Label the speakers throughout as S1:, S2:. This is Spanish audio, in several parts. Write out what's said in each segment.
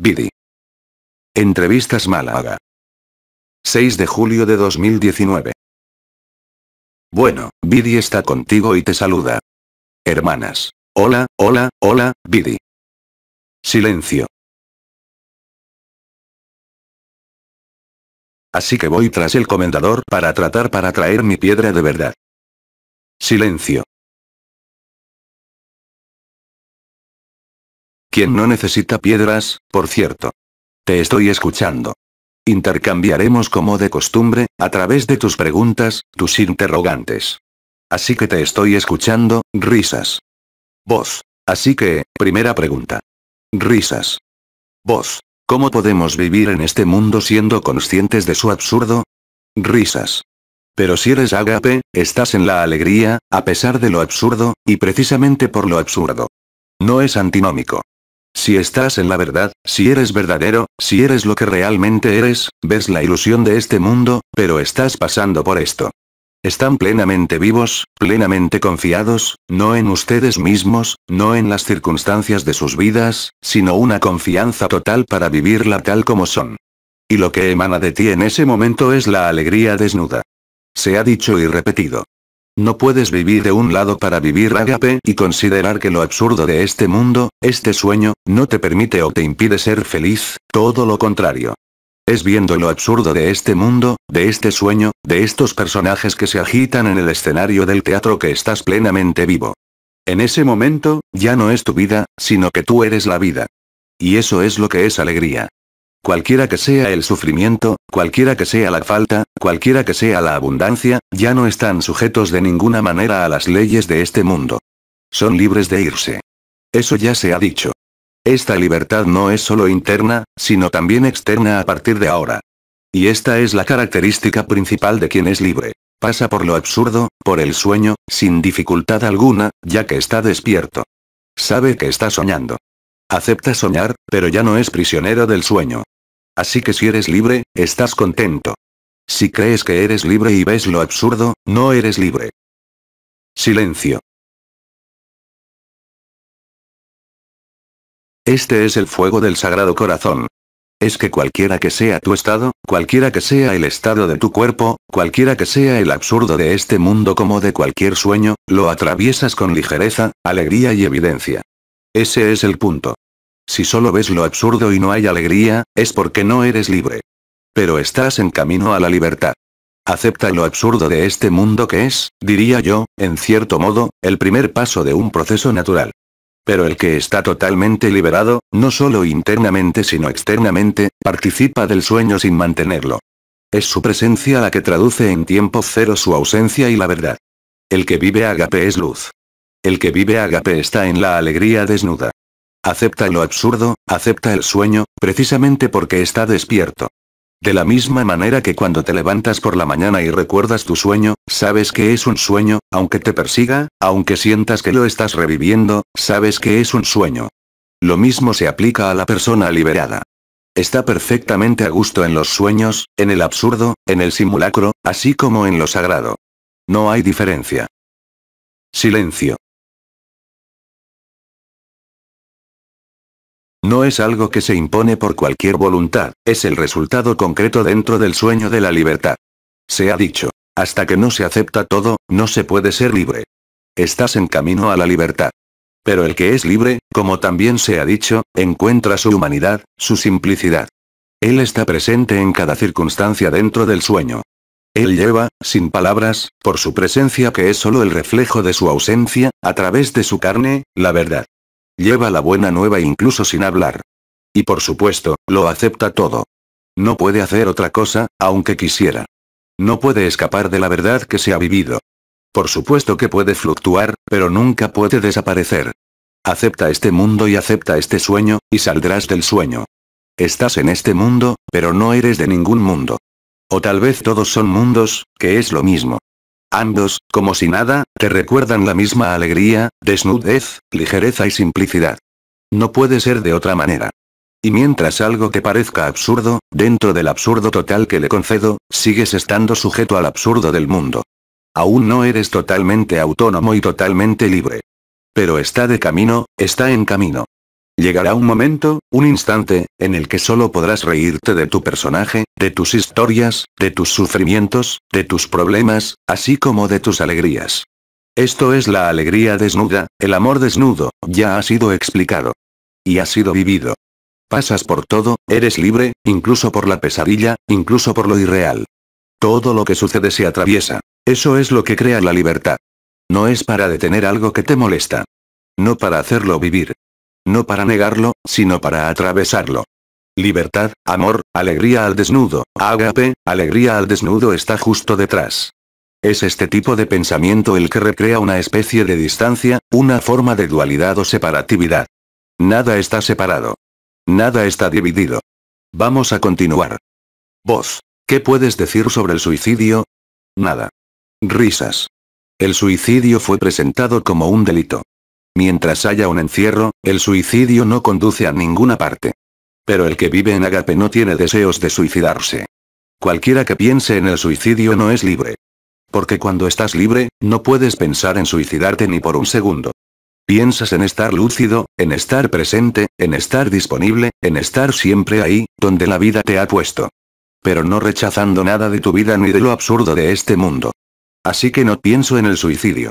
S1: Bidi. Entrevistas Málaga. 6 de julio de 2019. Bueno, Bidi está contigo y te saluda. Hermanas. Hola, hola, hola, Bidi. Silencio. Así que voy tras el comendador para tratar para traer mi piedra de verdad. Silencio. Quien no necesita piedras, por cierto. Te estoy escuchando. Intercambiaremos como de costumbre, a
S2: través de tus preguntas, tus interrogantes. Así que te estoy escuchando, risas. Vos. Así que, primera pregunta. Risas. Vos. ¿Cómo podemos vivir en este mundo siendo conscientes de su absurdo? Risas. Pero si eres agape, estás en la alegría, a pesar de lo absurdo, y precisamente por lo absurdo. No es antinómico. Si estás en la verdad, si eres verdadero, si eres lo que realmente eres, ves la ilusión de este mundo, pero estás pasando por esto. Están plenamente vivos, plenamente confiados, no en ustedes mismos, no en las circunstancias de sus vidas, sino una confianza total para vivirla tal como son. Y lo que emana de ti en ese momento es la alegría desnuda. Se ha dicho y repetido. No puedes vivir de un lado para vivir agape y considerar que lo absurdo de este mundo, este sueño, no te permite o te impide ser feliz, todo lo contrario. Es viendo lo absurdo de este mundo, de este sueño, de estos personajes que se agitan en el escenario del teatro que estás plenamente vivo. En ese momento, ya no es tu vida, sino que tú eres la vida. Y eso es lo que es alegría. Cualquiera que sea el sufrimiento, cualquiera que sea la falta, cualquiera que sea la abundancia, ya no están sujetos de ninguna manera a las leyes de este mundo. Son libres de irse. Eso ya se ha dicho. Esta libertad no es solo interna, sino también externa a partir de ahora. Y esta es la característica principal de quien es libre. Pasa por lo absurdo, por el sueño, sin dificultad alguna, ya que está despierto. Sabe que está soñando. Acepta soñar, pero ya no es prisionero del sueño. Así que si eres libre, estás contento. Si crees
S1: que eres libre y ves lo absurdo, no eres libre. Silencio. Este es el fuego del Sagrado Corazón. Es que cualquiera que sea tu estado, cualquiera que sea el estado de tu cuerpo,
S2: cualquiera que sea el absurdo de este mundo como de cualquier sueño, lo atraviesas con ligereza, alegría y evidencia. Ese es el punto. Si solo ves lo absurdo y no hay alegría, es porque no eres libre. Pero estás en camino a la libertad. Acepta lo absurdo de este mundo que es, diría yo, en cierto modo, el primer paso de un proceso natural. Pero el que está totalmente liberado, no solo internamente sino externamente, participa del sueño sin mantenerlo. Es su presencia la que traduce en tiempo cero su ausencia y la verdad. El que vive agape es luz. El que vive agape está en la alegría desnuda acepta lo absurdo, acepta el sueño, precisamente porque está despierto. De la misma manera que cuando te levantas por la mañana y recuerdas tu sueño, sabes que es un sueño, aunque te persiga, aunque sientas que lo estás reviviendo, sabes que es un sueño. Lo mismo se aplica a la persona liberada. Está perfectamente a gusto en los sueños, en el absurdo, en el simulacro,
S1: así como en lo sagrado. No hay diferencia. Silencio. No es algo que se impone por cualquier voluntad, es el resultado concreto dentro del sueño de la libertad.
S2: Se ha dicho, hasta que no se acepta todo, no se puede ser libre. Estás en camino a la libertad. Pero el que es libre, como también se ha dicho, encuentra su humanidad, su simplicidad. Él está presente en cada circunstancia dentro del sueño. Él lleva, sin palabras, por su presencia que es solo el reflejo de su ausencia, a través de su carne, la verdad. Lleva la buena nueva incluso sin hablar. Y por supuesto, lo acepta todo. No puede hacer otra cosa, aunque quisiera. No puede escapar de la verdad que se ha vivido. Por supuesto que puede fluctuar, pero nunca puede desaparecer. Acepta este mundo y acepta este sueño, y saldrás del sueño. Estás en este mundo, pero no eres de ningún mundo. O tal vez todos son mundos, que es lo mismo. Ambos, como si nada, te recuerdan la misma alegría, desnudez, ligereza y simplicidad. No puede ser de otra manera. Y mientras algo te parezca absurdo, dentro del absurdo total que le concedo, sigues estando sujeto al absurdo del mundo. Aún no eres totalmente autónomo y totalmente libre. Pero está de camino, está en camino. Llegará un momento, un instante, en el que solo podrás reírte de tu personaje, de tus historias, de tus sufrimientos, de tus problemas, así como de tus alegrías. Esto es la alegría desnuda, el amor desnudo, ya ha sido explicado. Y ha sido vivido. Pasas por todo, eres libre, incluso por la pesadilla, incluso por lo irreal. Todo lo que sucede se atraviesa. Eso es lo que crea la libertad. No es para detener algo que te molesta. No para hacerlo vivir no para negarlo, sino para atravesarlo. Libertad, amor, alegría al desnudo, ágape, alegría al desnudo está justo detrás. Es este tipo de pensamiento el que recrea una especie de distancia, una forma de dualidad o separatividad. Nada está separado. Nada está dividido. Vamos a continuar. Voz. ¿qué puedes decir sobre el suicidio? Nada. Risas. El suicidio fue presentado como un delito. Mientras haya un encierro, el suicidio no conduce a ninguna parte. Pero el que vive en Agape no tiene deseos de suicidarse. Cualquiera que piense en el suicidio no es libre. Porque cuando estás libre, no puedes pensar en suicidarte ni por un segundo. Piensas en estar lúcido, en estar presente, en estar disponible, en estar siempre ahí, donde la vida te ha puesto. Pero no rechazando nada de tu vida ni de lo absurdo de este mundo. Así que no pienso en el suicidio.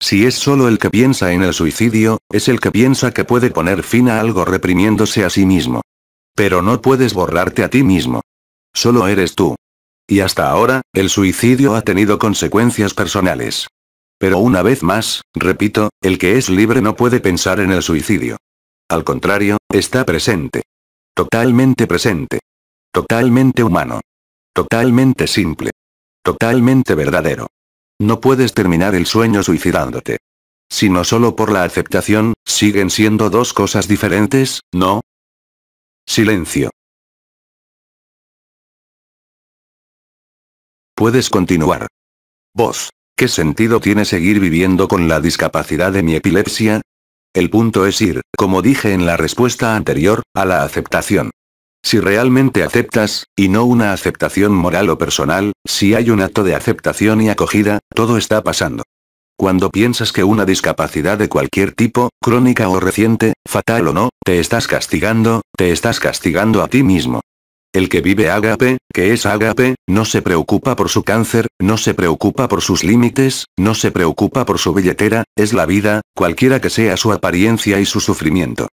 S2: Si es solo el que piensa en el suicidio, es el que piensa que puede poner fin a algo reprimiéndose a sí mismo. Pero no puedes borrarte a ti mismo. Solo eres tú. Y hasta ahora, el suicidio ha tenido consecuencias personales. Pero una vez más, repito, el que es libre no puede pensar en el suicidio. Al contrario, está presente. Totalmente presente. Totalmente humano. Totalmente simple. Totalmente verdadero. No puedes terminar el sueño suicidándote. Sino solo
S1: por la aceptación, siguen siendo dos cosas diferentes, ¿no? Silencio. Puedes continuar. Voz. ¿Qué sentido tiene seguir viviendo con la discapacidad de mi
S2: epilepsia? El punto es ir, como dije en la respuesta anterior, a la aceptación. Si realmente aceptas, y no una aceptación moral o personal, si hay un acto de aceptación y acogida, todo está pasando. Cuando piensas que una discapacidad de cualquier tipo, crónica o reciente, fatal o no, te estás castigando, te estás castigando a ti mismo. El que vive ágape, que es ágape, no se preocupa por su cáncer, no se preocupa por sus límites, no se preocupa por su billetera, es la vida, cualquiera que sea su apariencia y su sufrimiento.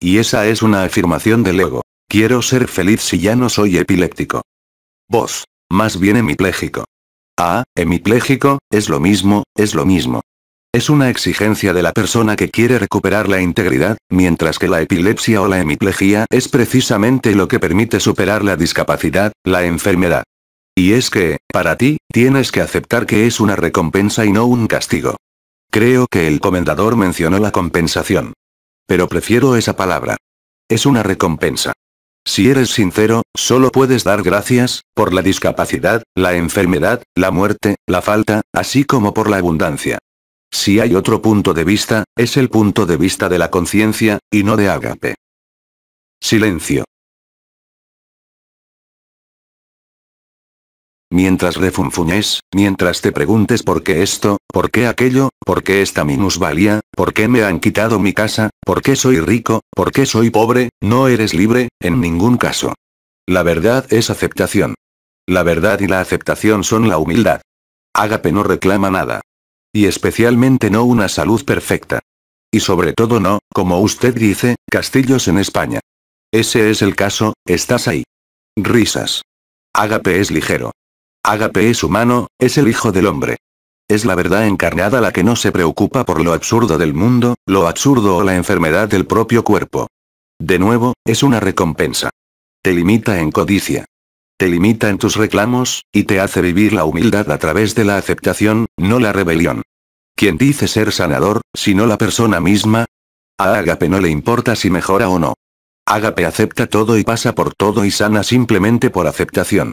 S2: Y esa es una afirmación del ego. Quiero ser feliz si ya no soy epiléptico. Vos. Más bien hemipléjico. Ah, hemipléjico, es lo mismo, es lo mismo. Es una exigencia de la persona que quiere recuperar la integridad, mientras que la epilepsia o la hemiplegia es precisamente lo que permite superar la discapacidad, la enfermedad. Y es que, para ti, tienes que aceptar que es una recompensa y no un castigo. Creo que el comendador mencionó la compensación. Pero prefiero esa palabra. Es una recompensa. Si eres sincero, solo puedes dar gracias, por la discapacidad, la enfermedad, la muerte, la falta, así como por la abundancia. Si hay otro punto de vista,
S1: es el punto de vista de la conciencia, y no de Agape. Silencio. mientras refunfuñes, mientras te preguntes por qué esto, por qué aquello, por qué esta minusvalía,
S2: por qué me han quitado mi casa, por qué soy rico, por qué soy pobre, no eres libre, en ningún caso. La verdad es aceptación. La verdad y la aceptación son la humildad. Ágape no reclama nada. Y especialmente no una salud perfecta. Y sobre todo no, como usted dice, castillos en España. Ese es el caso, estás ahí. Risas. Ágape es ligero. Agape es humano, es el hijo del hombre. Es la verdad encarnada la que no se preocupa por lo absurdo del mundo, lo absurdo o la enfermedad del propio cuerpo. De nuevo, es una recompensa. Te limita en codicia. Te limita en tus reclamos, y te hace vivir la humildad a través de la aceptación, no la rebelión. ¿Quién dice ser sanador, sino la persona misma? A Agape no le importa si mejora o no. Agape acepta todo y pasa por todo y sana simplemente por aceptación.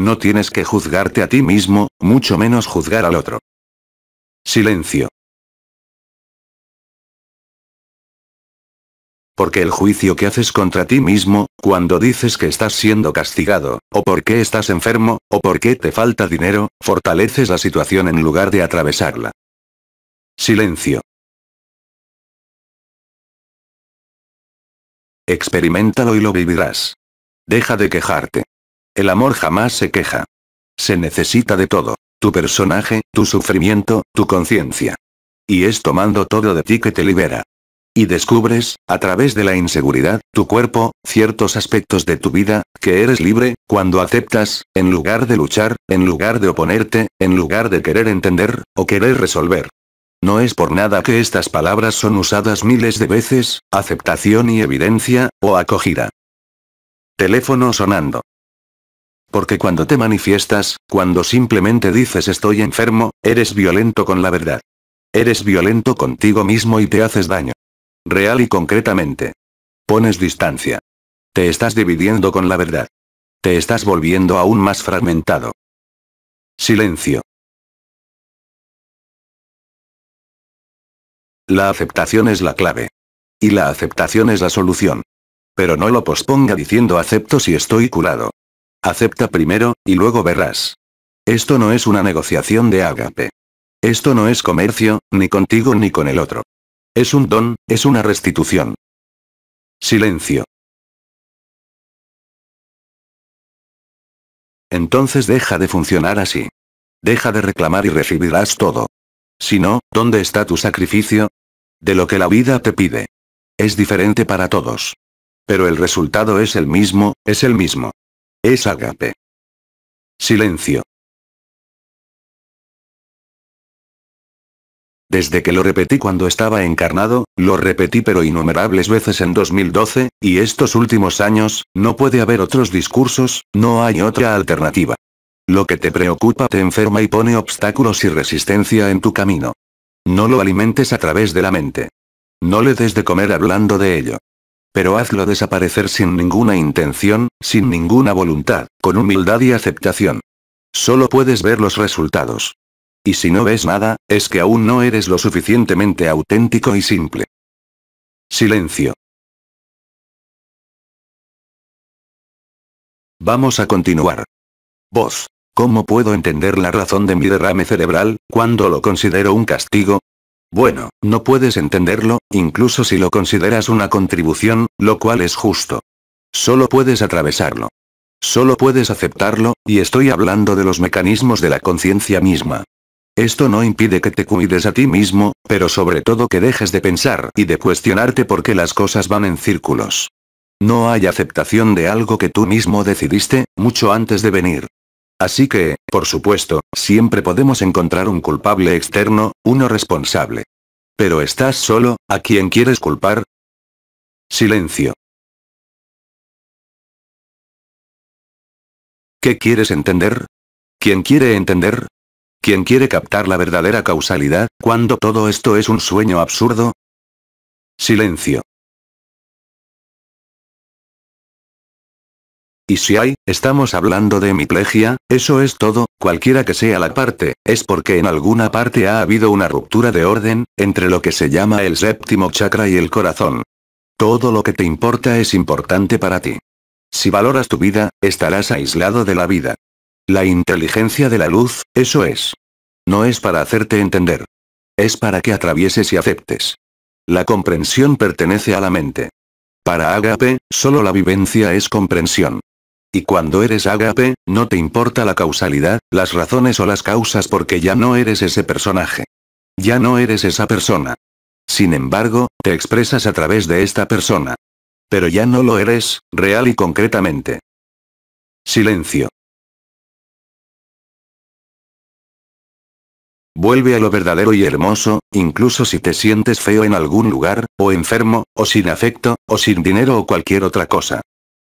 S2: No tienes que juzgarte a ti mismo,
S1: mucho menos juzgar al otro. Silencio. Porque el juicio que haces contra ti mismo,
S2: cuando dices que estás siendo castigado, o porque estás enfermo, o qué te falta dinero,
S1: fortaleces la situación en lugar de atravesarla. Silencio. Experimentalo y lo vivirás. Deja de quejarte. El amor jamás se queja. Se necesita de
S2: todo. Tu personaje, tu sufrimiento, tu conciencia. Y es tomando todo de ti que te libera. Y descubres, a través de la inseguridad, tu cuerpo, ciertos aspectos de tu vida, que eres libre, cuando aceptas, en lugar de luchar, en lugar de oponerte, en lugar de querer entender, o querer resolver. No es por nada que estas palabras son usadas miles de veces, aceptación y evidencia, o acogida. Teléfono sonando. Porque cuando te manifiestas, cuando simplemente dices estoy enfermo, eres violento con la verdad. Eres violento contigo mismo y te haces daño. Real y concretamente. Pones distancia. Te estás
S1: dividiendo con la verdad. Te estás volviendo aún más fragmentado. Silencio. La aceptación es la clave. Y la aceptación es la solución. Pero no lo posponga
S2: diciendo acepto si estoy curado. Acepta primero, y luego verás. Esto no es una negociación de ágape. Esto no es comercio, ni contigo ni con el otro.
S1: Es un don, es una restitución. Silencio. Entonces deja de funcionar así. Deja de reclamar y recibirás todo. Si no, ¿dónde está tu sacrificio?
S2: De lo que la vida te pide. Es diferente para todos. Pero el resultado es el
S1: mismo, es el mismo. Es Agape. Silencio. Desde que lo repetí cuando estaba
S2: encarnado, lo repetí pero innumerables veces en 2012, y estos últimos años, no puede haber otros discursos, no hay otra alternativa. Lo que te preocupa te enferma y pone obstáculos y resistencia en tu camino. No lo alimentes a través de la mente. No le des de comer hablando de ello. Pero hazlo desaparecer sin ninguna intención, sin ninguna voluntad, con humildad y aceptación. Solo puedes ver los
S1: resultados. Y si no ves nada, es que aún no eres lo suficientemente auténtico y simple. Silencio. Vamos a continuar. Voz. ¿Cómo puedo entender la
S2: razón de mi derrame cerebral, cuando lo considero un castigo? Bueno, no puedes entenderlo, incluso si lo consideras una contribución, lo cual es justo. Solo puedes atravesarlo. Solo puedes aceptarlo, y estoy hablando de los mecanismos de la conciencia misma. Esto no impide que te cuides a ti mismo, pero sobre todo que dejes de pensar y de cuestionarte por qué las cosas van en círculos. No hay aceptación de algo que tú mismo decidiste, mucho antes de venir. Así que, por supuesto, siempre podemos encontrar un culpable externo, uno responsable. Pero estás solo,
S1: ¿a quién quieres culpar? Silencio. ¿Qué quieres entender? ¿Quién quiere entender? ¿Quién quiere captar la verdadera causalidad, cuando todo esto es un sueño absurdo? Silencio. Y si hay, estamos hablando de hemiplegia, eso es todo, cualquiera que sea
S2: la parte, es porque en alguna parte ha habido una ruptura de orden, entre lo que se llama el séptimo chakra y el corazón. Todo lo que te importa es importante para ti. Si valoras tu vida, estarás aislado de la vida. La inteligencia de la luz, eso es. No es para hacerte entender. Es para que atravieses y aceptes. La comprensión pertenece a la mente. Para Agape, solo la vivencia es comprensión. Y cuando eres agape, no te importa la causalidad, las razones o las causas porque ya no eres ese personaje. Ya no eres esa persona. Sin
S1: embargo, te expresas a través de esta persona. Pero ya no lo eres, real y concretamente. Silencio. Vuelve a lo verdadero y hermoso, incluso si te sientes feo en
S2: algún lugar, o enfermo, o sin afecto, o sin dinero o cualquier otra cosa.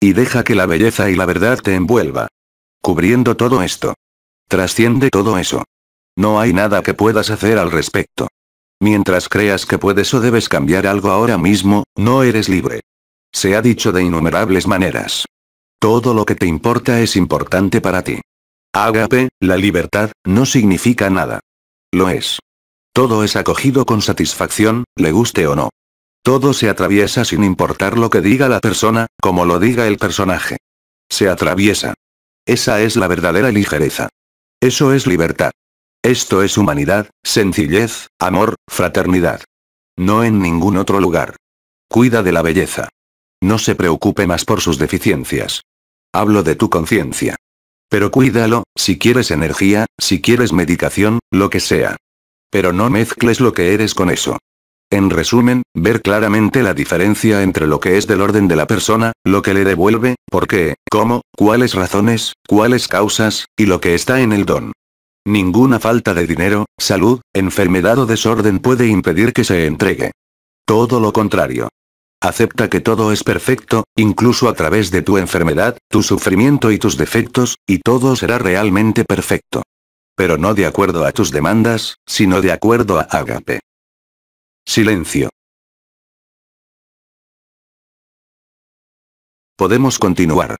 S2: Y deja que la belleza y la verdad te envuelva. Cubriendo todo esto. Trasciende todo eso. No hay nada que puedas hacer al respecto. Mientras creas que puedes o debes cambiar algo ahora mismo, no eres libre. Se ha dicho de innumerables maneras. Todo lo que te importa es importante para ti. Agape, la libertad, no significa nada. Lo es. Todo es acogido con satisfacción, le guste o no. Todo se atraviesa sin importar lo que diga la persona, como lo diga el personaje. Se atraviesa. Esa es la verdadera ligereza. Eso es libertad. Esto es humanidad, sencillez, amor, fraternidad. No en ningún otro lugar. Cuida de la belleza. No se preocupe más por sus deficiencias. Hablo de tu conciencia. Pero cuídalo, si quieres energía, si quieres medicación, lo que sea. Pero no mezcles lo que eres con eso. En resumen, ver claramente la diferencia entre lo que es del orden de la persona, lo que le devuelve, por qué, cómo, cuáles razones, cuáles causas, y lo que está en el don. Ninguna falta de dinero, salud, enfermedad o desorden puede impedir que se entregue. Todo lo contrario. Acepta que todo es perfecto, incluso a través de tu enfermedad, tu sufrimiento y tus defectos, y todo será realmente perfecto. Pero
S1: no de acuerdo a tus demandas, sino de acuerdo a Agape. Silencio. Podemos continuar.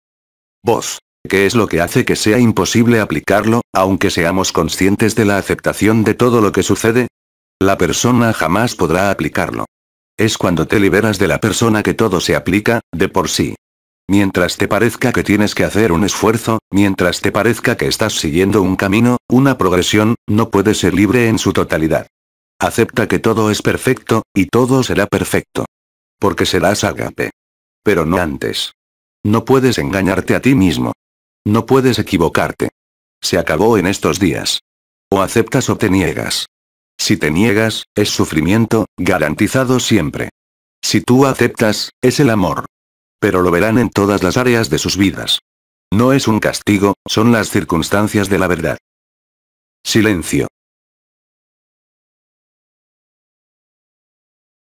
S1: Vos, ¿Qué es lo que hace que sea imposible aplicarlo, aunque seamos
S2: conscientes de la aceptación de todo lo que sucede? La persona jamás podrá aplicarlo. Es cuando te liberas de la persona que todo se aplica, de por sí. Mientras te parezca que tienes que hacer un esfuerzo, mientras te parezca que estás siguiendo un camino, una progresión, no puede ser libre en su totalidad. Acepta que todo es perfecto, y todo será perfecto. Porque serás agape. Pero no antes. No puedes engañarte a ti mismo. No puedes equivocarte. Se acabó en estos días. O aceptas o te niegas. Si te niegas, es sufrimiento, garantizado siempre. Si tú aceptas, es el amor. Pero lo verán en todas las áreas
S1: de sus vidas. No es un castigo, son las circunstancias de la verdad. Silencio.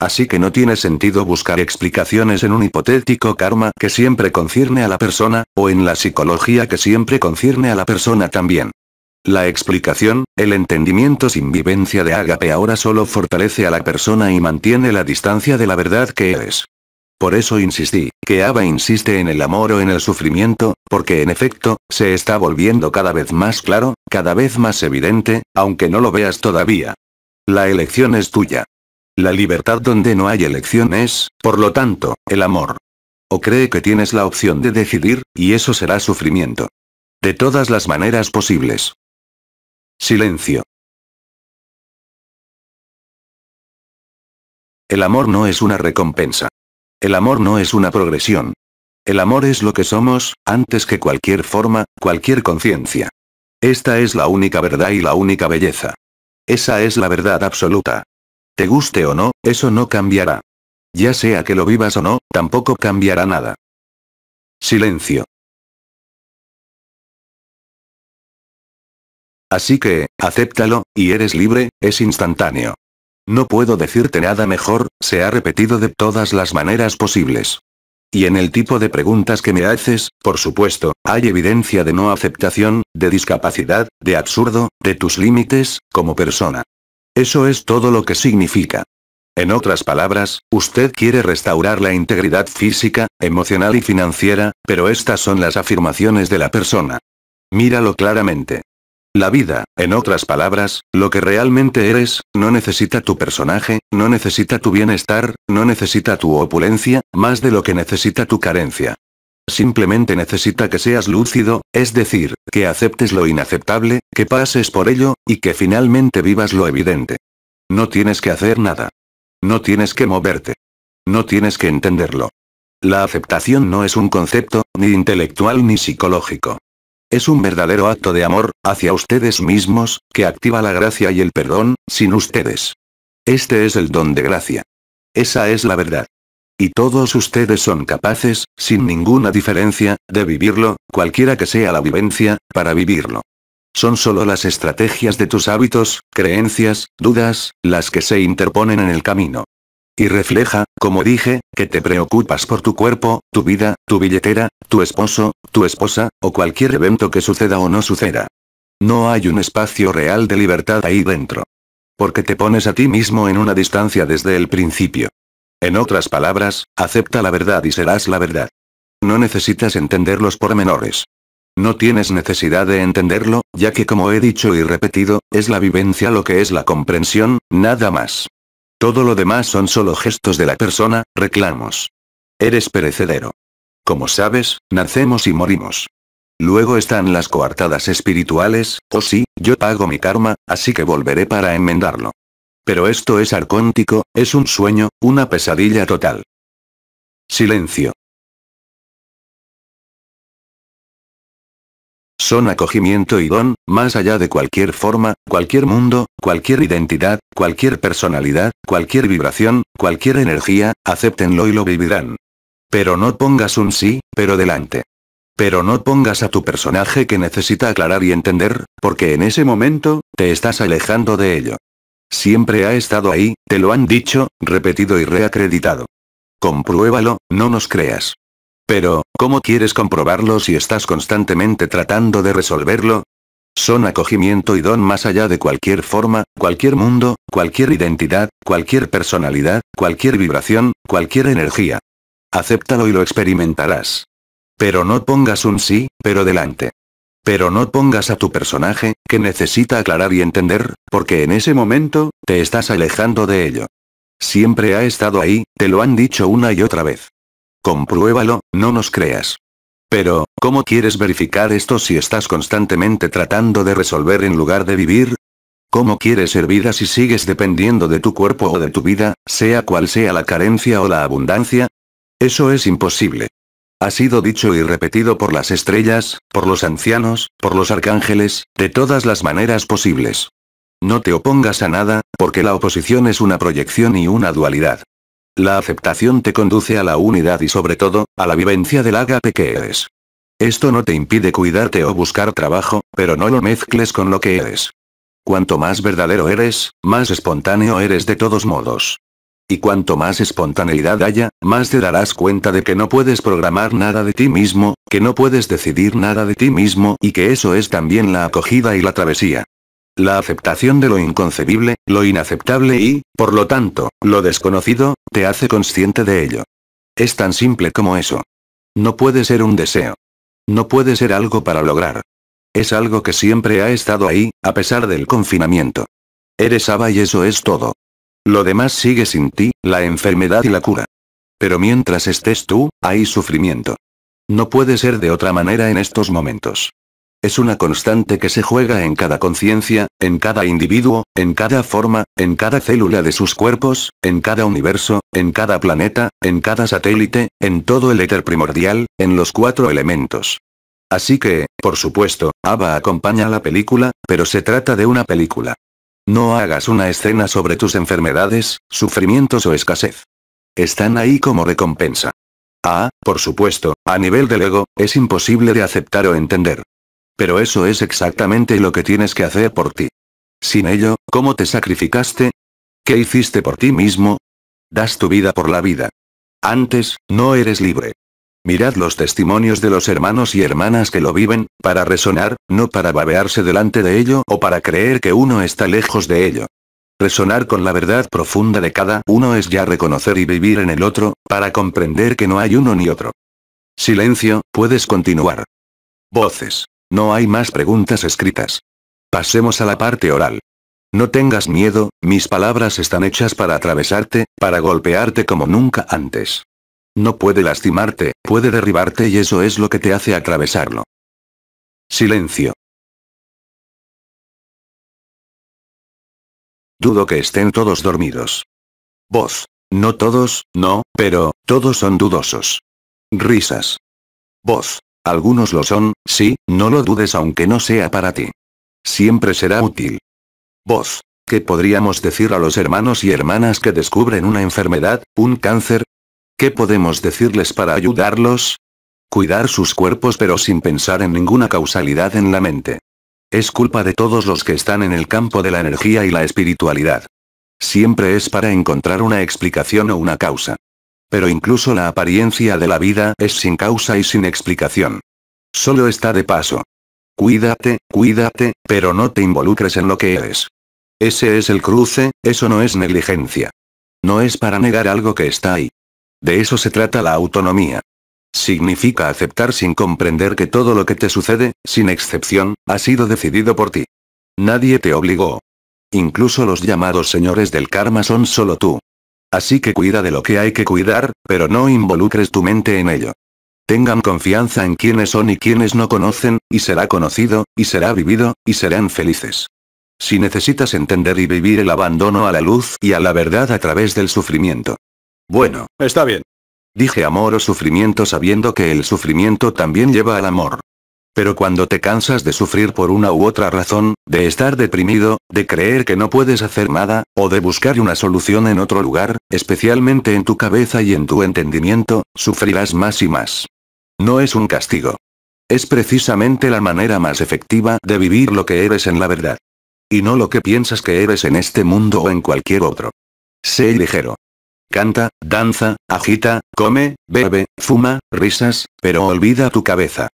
S1: Así que no tiene sentido buscar explicaciones en un hipotético karma que siempre concierne a
S2: la persona, o en la psicología que siempre concierne a la persona también. La explicación, el entendimiento sin vivencia de Agape ahora solo fortalece a la persona y mantiene la distancia de la verdad que eres. Por eso insistí, que Ava insiste en el amor o en el sufrimiento, porque en efecto, se está volviendo cada vez más claro, cada vez más evidente, aunque no lo veas todavía. La elección es tuya. La libertad donde no hay elección es, por lo tanto, el amor. O cree que tienes la opción de
S1: decidir, y eso será sufrimiento. De todas las maneras posibles. Silencio. El amor no es una recompensa. El amor no es una progresión. El amor es lo que
S2: somos, antes que cualquier forma, cualquier conciencia. Esta es la única verdad y la única belleza. Esa es la verdad absoluta guste o no, eso no
S1: cambiará. Ya sea que lo vivas o no, tampoco cambiará nada. Silencio. Así que, acéptalo, y eres libre, es instantáneo. No puedo decirte nada mejor,
S2: se ha repetido de todas las maneras posibles. Y en el tipo de preguntas que me haces, por supuesto, hay evidencia de no aceptación, de discapacidad, de absurdo, de tus límites, como persona. Eso es todo lo que significa. En otras palabras, usted quiere restaurar la integridad física, emocional y financiera, pero estas son las afirmaciones de la persona. Míralo claramente. La vida, en otras palabras, lo que realmente eres, no necesita tu personaje, no necesita tu bienestar, no necesita tu opulencia, más de lo que necesita tu carencia. Simplemente necesita que seas lúcido, es decir, que aceptes lo inaceptable, que pases por ello, y que finalmente vivas lo evidente. No tienes que hacer nada. No tienes que moverte. No tienes que entenderlo. La aceptación no es un concepto, ni intelectual ni psicológico. Es un verdadero acto de amor, hacia ustedes mismos, que activa la gracia y el perdón, sin ustedes. Este es el don de gracia. Esa es la verdad. Y todos ustedes son capaces, sin ninguna diferencia, de vivirlo, cualquiera que sea la vivencia, para vivirlo. Son solo las estrategias de tus hábitos, creencias, dudas, las que se interponen en el camino. Y refleja, como dije, que te preocupas por tu cuerpo, tu vida, tu billetera, tu esposo, tu esposa, o cualquier evento que suceda o no suceda. No hay un espacio real de libertad ahí dentro. Porque te pones a ti mismo en una distancia desde el principio. En otras palabras, acepta la verdad y serás la verdad. No necesitas entender los pormenores. No tienes necesidad de entenderlo, ya que como he dicho y repetido, es la vivencia lo que es la comprensión, nada más. Todo lo demás son solo gestos de la persona, reclamos. Eres perecedero. Como sabes, nacemos y morimos. Luego están las coartadas espirituales, o oh si, sí, yo pago mi karma, así que volveré para enmendarlo. Pero esto es arcóntico, es un sueño,
S1: una pesadilla total. Silencio. Son acogimiento y don, más allá de cualquier
S2: forma, cualquier mundo, cualquier identidad, cualquier personalidad, cualquier vibración, cualquier energía, acéptenlo y lo vivirán. Pero no pongas un sí, pero delante. Pero no pongas a tu personaje que necesita aclarar y entender, porque en ese momento, te estás alejando de ello. Siempre ha estado ahí, te lo han dicho, repetido y reacreditado. Compruébalo, no nos creas. Pero, ¿cómo quieres comprobarlo si estás constantemente tratando de resolverlo? Son acogimiento y don más allá de cualquier forma, cualquier mundo, cualquier identidad, cualquier personalidad, cualquier vibración, cualquier energía. Acéptalo y lo experimentarás. Pero no pongas un sí, pero delante. Pero no pongas a tu personaje, que necesita aclarar y entender, porque en ese momento, te estás alejando de ello. Siempre ha estado ahí, te lo han dicho una y otra vez. Compruébalo, no nos creas. Pero, ¿cómo quieres verificar esto si estás constantemente tratando de resolver en lugar de vivir? ¿Cómo quieres ser vida si sigues dependiendo de tu cuerpo o de tu vida, sea cual sea la carencia o la abundancia? Eso es imposible. Ha sido dicho y repetido por las estrellas, por los ancianos, por los arcángeles, de todas las maneras posibles. No te opongas a nada, porque la oposición es una proyección y una dualidad. La aceptación te conduce a la unidad y sobre todo, a la vivencia del ágape que eres. Esto no te impide cuidarte o buscar trabajo, pero no lo mezcles con lo que eres. Cuanto más verdadero eres, más espontáneo eres de todos modos. Y cuanto más espontaneidad haya, más te darás cuenta de que no puedes programar nada de ti mismo, que no puedes decidir nada de ti mismo y que eso es también la acogida y la travesía. La aceptación de lo inconcebible, lo inaceptable y, por lo tanto, lo desconocido, te hace consciente de ello. Es tan simple como eso. No puede ser un deseo. No puede ser algo para lograr. Es algo que siempre ha estado ahí, a pesar del confinamiento. Eres Ava y eso es todo. Lo demás sigue sin ti, la enfermedad y la cura. Pero mientras estés tú, hay sufrimiento. No puede ser de otra manera en estos momentos. Es una constante que se juega en cada conciencia, en cada individuo, en cada forma, en cada célula de sus cuerpos, en cada universo, en cada planeta, en cada satélite, en todo el éter primordial, en los cuatro elementos. Así que, por supuesto, Ava acompaña la película, pero se trata de una película. No hagas una escena sobre tus enfermedades, sufrimientos o escasez. Están ahí como recompensa. Ah, por supuesto, a nivel del ego, es imposible de aceptar o entender. Pero eso es exactamente lo que tienes que hacer por ti. Sin ello, ¿cómo te sacrificaste? ¿Qué hiciste por ti mismo? Das tu vida por la vida. Antes, no eres libre. Mirad los testimonios de los hermanos y hermanas que lo viven, para resonar, no para babearse delante de ello o para creer que uno está lejos de ello. Resonar con la verdad profunda de cada uno es ya reconocer y vivir en el otro, para comprender que no hay uno ni otro. Silencio, puedes continuar. Voces. No hay más preguntas escritas. Pasemos a la parte oral. No tengas miedo, mis palabras están hechas para atravesarte, para golpearte
S1: como nunca antes. No puede lastimarte, puede derribarte y eso es lo que te hace atravesarlo. Silencio. Dudo que estén todos dormidos. Vos. No todos, no, pero, todos son dudosos. Risas. Vos.
S2: Algunos lo son, sí, no lo dudes aunque no sea para ti. Siempre será útil. Vos. ¿Qué podríamos decir a los hermanos y hermanas que descubren una enfermedad, un cáncer, ¿Qué podemos decirles para ayudarlos? Cuidar sus cuerpos pero sin pensar en ninguna causalidad en la mente. Es culpa de todos los que están en el campo de la energía y la espiritualidad. Siempre es para encontrar una explicación o una causa. Pero incluso la apariencia de la vida es sin causa y sin explicación. Solo está de paso. Cuídate, cuídate, pero no te involucres en lo que eres. Ese es el cruce, eso no es negligencia. No es para negar algo que está ahí. De eso se trata la autonomía. Significa aceptar sin comprender que todo lo que te sucede, sin excepción, ha sido decidido por ti. Nadie te obligó. Incluso los llamados señores del karma son solo tú. Así que cuida de lo que hay que cuidar, pero no involucres tu mente en ello. Tengan confianza en quienes son y quienes no conocen, y será conocido, y será vivido, y serán felices. Si necesitas entender y vivir el abandono a la luz y a la verdad a través del sufrimiento. Bueno, está bien. Dije amor o sufrimiento sabiendo que el sufrimiento también lleva al amor. Pero cuando te cansas de sufrir por una u otra razón, de estar deprimido, de creer que no puedes hacer nada, o de buscar una solución en otro lugar, especialmente en tu cabeza y en tu entendimiento, sufrirás más y más. No es un castigo. Es precisamente la manera más efectiva de vivir lo que eres en la verdad. Y no lo que piensas que eres en este mundo o en cualquier otro. Sé ligero. Canta, danza, agita, come, bebe, fuma, risas, pero olvida tu cabeza.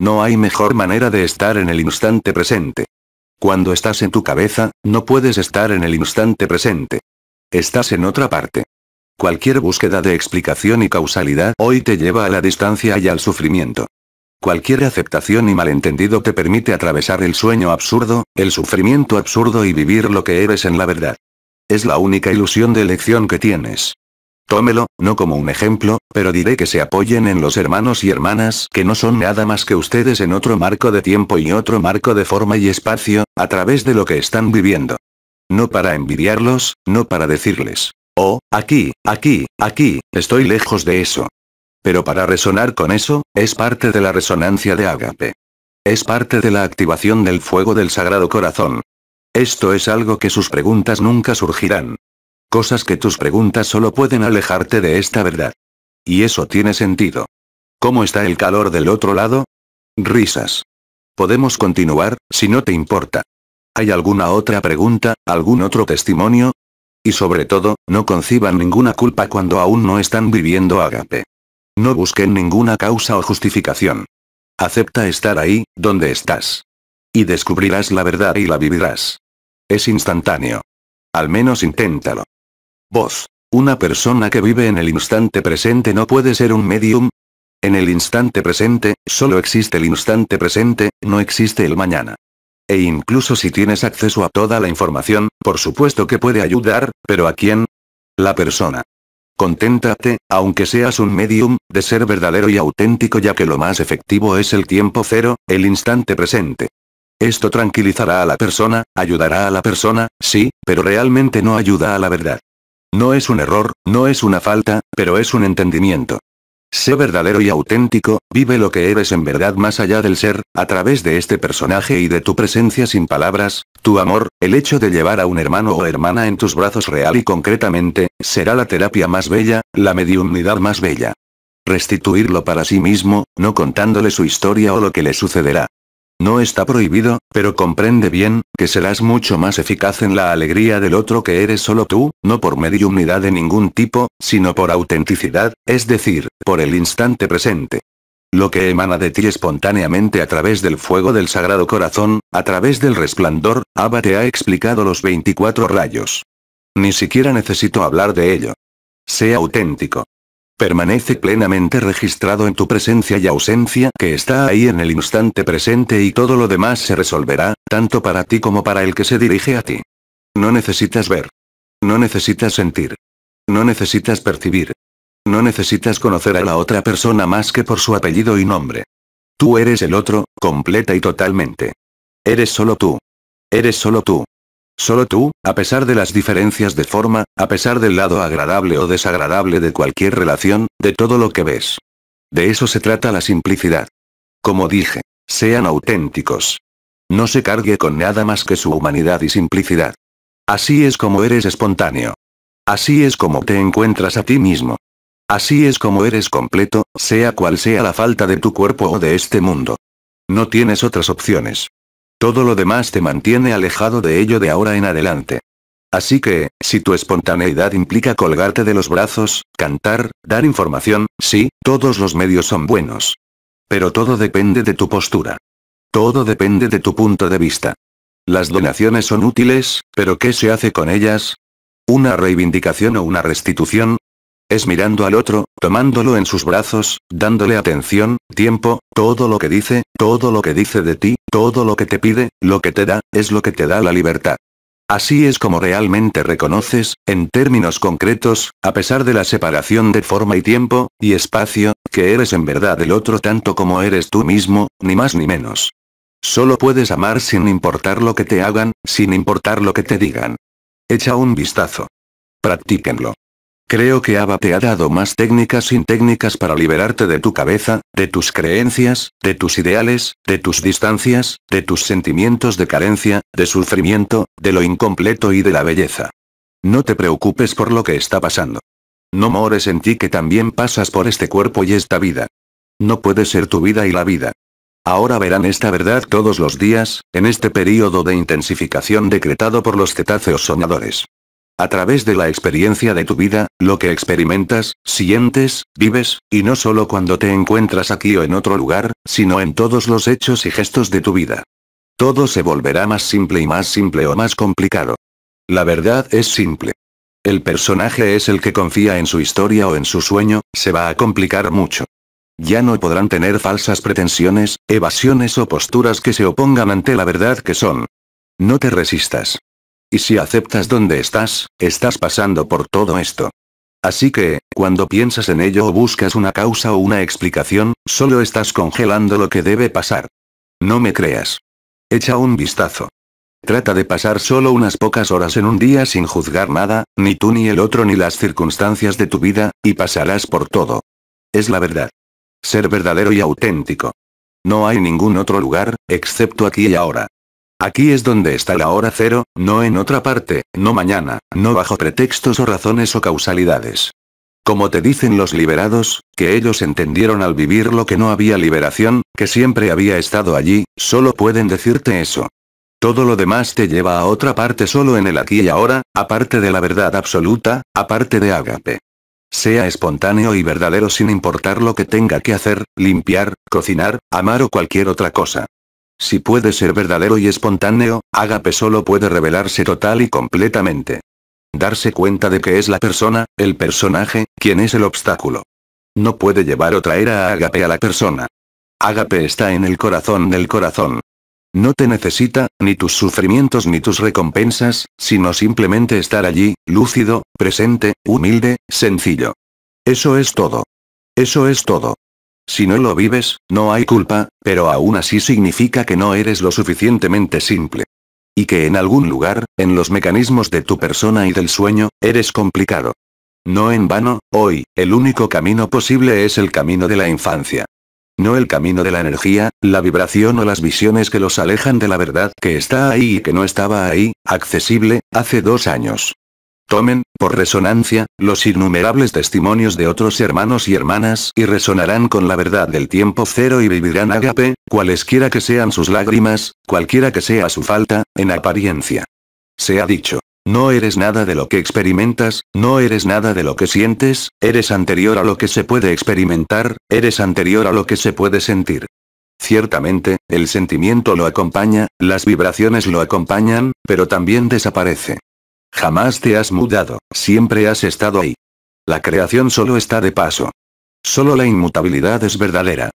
S2: No hay mejor manera de estar en el instante presente. Cuando estás en tu cabeza, no puedes estar en el instante presente. Estás en otra parte. Cualquier búsqueda de explicación y causalidad hoy te lleva a la distancia y al sufrimiento. Cualquier aceptación y malentendido te permite atravesar el sueño absurdo, el sufrimiento absurdo y vivir lo que eres en la verdad. Es la única ilusión de elección que tienes. Tómelo, no como un ejemplo, pero diré que se apoyen en los hermanos y hermanas que no son nada más que ustedes en otro marco de tiempo y otro marco de forma y espacio, a través de lo que están viviendo. No para envidiarlos, no para decirles, oh, aquí, aquí, aquí, estoy lejos de eso. Pero para resonar con eso, es parte de la resonancia de Agape. Es parte de la activación del fuego del Sagrado Corazón. Esto es algo que sus preguntas nunca surgirán, Cosas que tus preguntas solo pueden alejarte de esta verdad. Y eso tiene sentido. ¿Cómo está el calor del otro lado? Risas. Podemos continuar, si no te importa. ¿Hay alguna otra pregunta, algún otro testimonio? Y sobre todo, no conciban ninguna culpa cuando aún no están viviendo agape. No busquen ninguna causa o justificación. Acepta estar ahí, donde estás. Y descubrirás la verdad y la vivirás. Es instantáneo. Al menos inténtalo. Vos, una persona que vive en el instante presente no puede ser un medium. En el instante presente, solo existe el instante presente, no existe el mañana. E incluso si tienes acceso a toda la información, por supuesto que puede ayudar, pero ¿a quién? La persona. Conténtate, aunque seas un medium, de ser verdadero y auténtico ya que lo más efectivo es el tiempo cero, el instante presente. Esto tranquilizará a la persona, ayudará a la persona, sí, pero realmente no ayuda a la verdad. No es un error, no es una falta, pero es un entendimiento. Sé verdadero y auténtico, vive lo que eres en verdad más allá del ser, a través de este personaje y de tu presencia sin palabras, tu amor, el hecho de llevar a un hermano o hermana en tus brazos real y concretamente, será la terapia más bella, la mediunidad más bella. Restituirlo para sí mismo, no contándole su historia o lo que le sucederá. No está prohibido, pero comprende bien, que serás mucho más eficaz en la alegría del otro que eres solo tú, no por mediunidad de ningún tipo, sino por autenticidad, es decir, por el instante presente. Lo que emana de ti espontáneamente a través del fuego del Sagrado Corazón, a través del resplandor, Abba te ha explicado los 24 rayos. Ni siquiera necesito hablar de ello. Sea auténtico. Permanece plenamente registrado en tu presencia y ausencia que está ahí en el instante presente y todo lo demás se resolverá, tanto para ti como para el que se dirige a ti. No necesitas ver. No necesitas sentir. No necesitas percibir. No necesitas conocer a la otra persona más que por su apellido y nombre. Tú eres el otro, completa y totalmente. Eres solo tú. Eres solo tú. Solo tú, a pesar de las diferencias de forma, a pesar del lado agradable o desagradable de cualquier relación, de todo lo que ves. De eso se trata la simplicidad. Como dije, sean auténticos. No se cargue con nada más que su humanidad y simplicidad. Así es como eres espontáneo. Así es como te encuentras a ti mismo. Así es como eres completo, sea cual sea la falta de tu cuerpo o de este mundo. No tienes otras opciones. Todo lo demás te mantiene alejado de ello de ahora en adelante. Así que, si tu espontaneidad implica colgarte de los brazos, cantar, dar información, sí, todos los medios son buenos. Pero todo depende de tu postura. Todo depende de tu punto de vista. Las donaciones son útiles, pero ¿qué se hace con ellas? ¿Una reivindicación o una restitución? Es mirando al otro, tomándolo en sus brazos, dándole atención, tiempo, todo lo que dice, todo lo que dice de ti, todo lo que te pide, lo que te da, es lo que te da la libertad. Así es como realmente reconoces, en términos concretos, a pesar de la separación de forma y tiempo, y espacio, que eres en verdad el otro tanto como eres tú mismo, ni más ni menos. Solo puedes amar sin importar lo que te hagan, sin importar lo que te digan. Echa un vistazo. Practíquenlo. Creo que Abba te ha dado más técnicas sin técnicas para liberarte de tu cabeza, de tus creencias, de tus ideales, de tus distancias, de tus sentimientos de carencia, de sufrimiento, de lo incompleto y de la belleza. No te preocupes por lo que está pasando. No mores en ti que también pasas por este cuerpo y esta vida. No puede ser tu vida y la vida. Ahora verán esta verdad todos los días, en este período de intensificación decretado por los cetáceos sonadores. A través de la experiencia de tu vida, lo que experimentas, sientes, vives, y no solo cuando te encuentras aquí o en otro lugar, sino en todos los hechos y gestos de tu vida. Todo se volverá más simple y más simple o más complicado. La verdad es simple. El personaje es el que confía en su historia o en su sueño, se va a complicar mucho. Ya no podrán tener falsas pretensiones, evasiones o posturas que se opongan ante la verdad que son. No te resistas. Y si aceptas donde estás, estás pasando por todo esto. Así que, cuando piensas en ello o buscas una causa o una explicación, solo estás congelando lo que debe pasar. No me creas. Echa un vistazo. Trata de pasar solo unas pocas horas en un día sin juzgar nada, ni tú ni el otro ni las circunstancias de tu vida, y pasarás por todo. Es la verdad. Ser verdadero y auténtico. No hay ningún otro lugar, excepto aquí y ahora. Aquí es donde está la hora cero, no en otra parte, no mañana, no bajo pretextos o razones o causalidades. Como te dicen los liberados, que ellos entendieron al vivir lo que no había liberación, que siempre había estado allí, solo pueden decirte eso. Todo lo demás te lleva a otra parte solo en el aquí y ahora, aparte de la verdad absoluta, aparte de ágape. Sea espontáneo y verdadero sin importar lo que tenga que hacer, limpiar, cocinar, amar o cualquier otra cosa. Si puede ser verdadero y espontáneo, Agape solo puede revelarse total y completamente. Darse cuenta de que es la persona, el personaje, quien es el obstáculo. No puede llevar o traer a Agape a la persona. Agape está en el corazón del corazón. No te necesita, ni tus sufrimientos ni tus recompensas, sino simplemente estar allí, lúcido, presente, humilde, sencillo. Eso es todo. Eso es todo. Si no lo vives, no hay culpa, pero aún así significa que no eres lo suficientemente simple. Y que en algún lugar, en los mecanismos de tu persona y del sueño, eres complicado. No en vano, hoy, el único camino posible es el camino de la infancia. No el camino de la energía, la vibración o las visiones que los alejan de la verdad que está ahí y que no estaba ahí, accesible, hace dos años. Tomen, por resonancia, los innumerables testimonios de otros hermanos y hermanas y resonarán con la verdad del tiempo cero y vivirán agape, cualesquiera que sean sus lágrimas, cualquiera que sea su falta, en apariencia. Se ha dicho. No eres nada de lo que experimentas, no eres nada de lo que sientes, eres anterior a lo que se puede experimentar, eres anterior a lo que se puede sentir. Ciertamente, el sentimiento lo acompaña, las vibraciones lo acompañan, pero también desaparece. Jamás te has mudado, siempre has estado ahí. La creación solo está de paso. Solo la inmutabilidad es verdadera.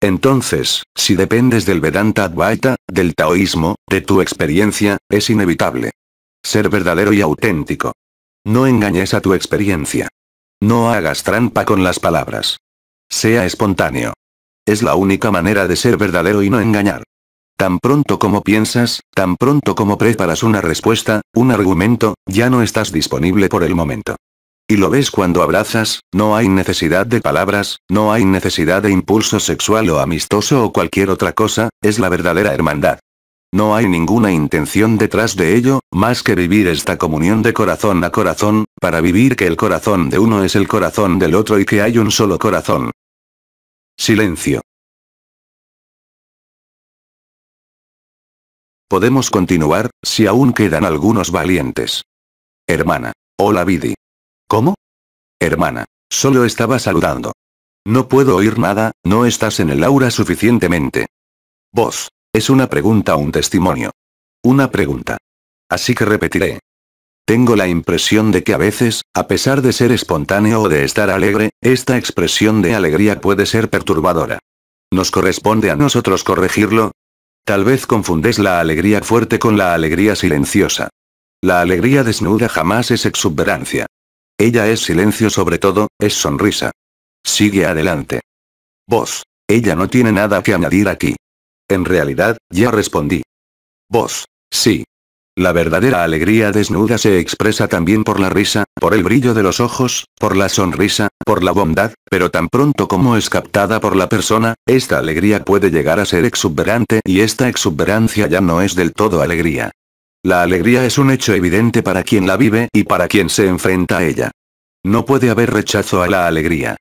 S2: Entonces, si dependes del Vedanta Advaita, del taoísmo, de tu experiencia, es inevitable. Ser verdadero y auténtico. No engañes a tu experiencia. No hagas trampa con las palabras. Sea espontáneo. Es la única manera de ser verdadero y no engañar. Tan pronto como piensas, tan pronto como preparas una respuesta, un argumento, ya no estás disponible por el momento. Y lo ves cuando abrazas, no hay necesidad de palabras, no hay necesidad de impulso sexual o amistoso o cualquier otra cosa, es la verdadera hermandad. No hay ninguna intención detrás de ello, más que vivir esta comunión de corazón a corazón, para vivir que el corazón de uno es el
S1: corazón del otro y que hay un solo corazón. Silencio. Podemos continuar, si aún quedan algunos valientes. Hermana. Hola Vidi. ¿Cómo? Hermana.
S2: Solo estaba saludando. No puedo oír nada, no estás en el aura suficientemente. Voz. Es una pregunta o un testimonio. Una pregunta. Así que repetiré. Tengo la impresión de que a veces, a pesar de ser espontáneo o de estar alegre, esta expresión de alegría puede ser perturbadora. Nos corresponde a nosotros corregirlo, Tal vez confundes la alegría fuerte con la alegría silenciosa. La alegría desnuda jamás es exuberancia. Ella es silencio sobre todo,
S1: es sonrisa. Sigue adelante. Vos. Ella no tiene nada que añadir aquí. En realidad, ya respondí. Vos. Sí. La verdadera
S2: alegría desnuda se expresa también por la risa, por el brillo de los ojos, por la sonrisa, por la bondad, pero tan pronto como es captada por la persona, esta alegría puede llegar a ser exuberante y esta exuberancia ya no es del todo alegría. La alegría es un hecho evidente para quien la vive y para quien se enfrenta a ella. No puede haber rechazo a la alegría.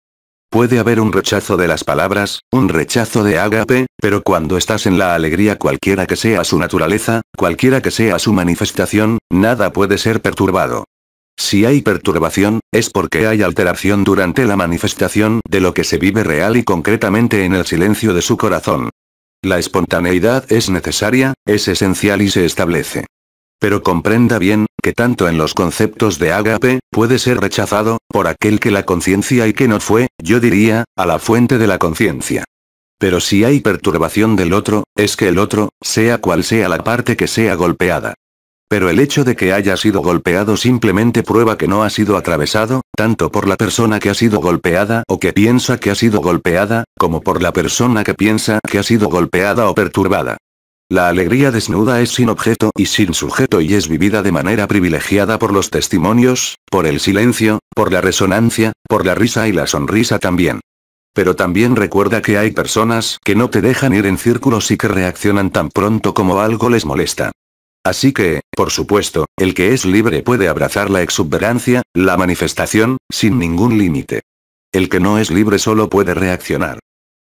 S2: Puede haber un rechazo de las palabras, un rechazo de ágape, pero cuando estás en la alegría cualquiera que sea su naturaleza, cualquiera que sea su manifestación, nada puede ser perturbado. Si hay perturbación, es porque hay alteración durante la manifestación de lo que se vive real y concretamente en el silencio de su corazón. La espontaneidad es necesaria, es esencial y se establece. Pero comprenda bien, que tanto en los conceptos de agape, puede ser rechazado, por aquel que la conciencia y que no fue, yo diría, a la fuente de la conciencia. Pero si hay perturbación del otro, es que el otro, sea cual sea la parte que sea golpeada. Pero el hecho de que haya sido golpeado simplemente prueba que no ha sido atravesado, tanto por la persona que ha sido golpeada o que piensa que ha sido golpeada, como por la persona que piensa que ha sido golpeada o perturbada. La alegría desnuda es sin objeto y sin sujeto y es vivida de manera privilegiada por los testimonios, por el silencio, por la resonancia, por la risa y la sonrisa también. Pero también recuerda que hay personas que no te dejan ir en círculos y que reaccionan tan pronto como algo les molesta. Así que, por supuesto, el que es libre puede abrazar la exuberancia, la manifestación, sin ningún límite. El que no es libre solo puede reaccionar.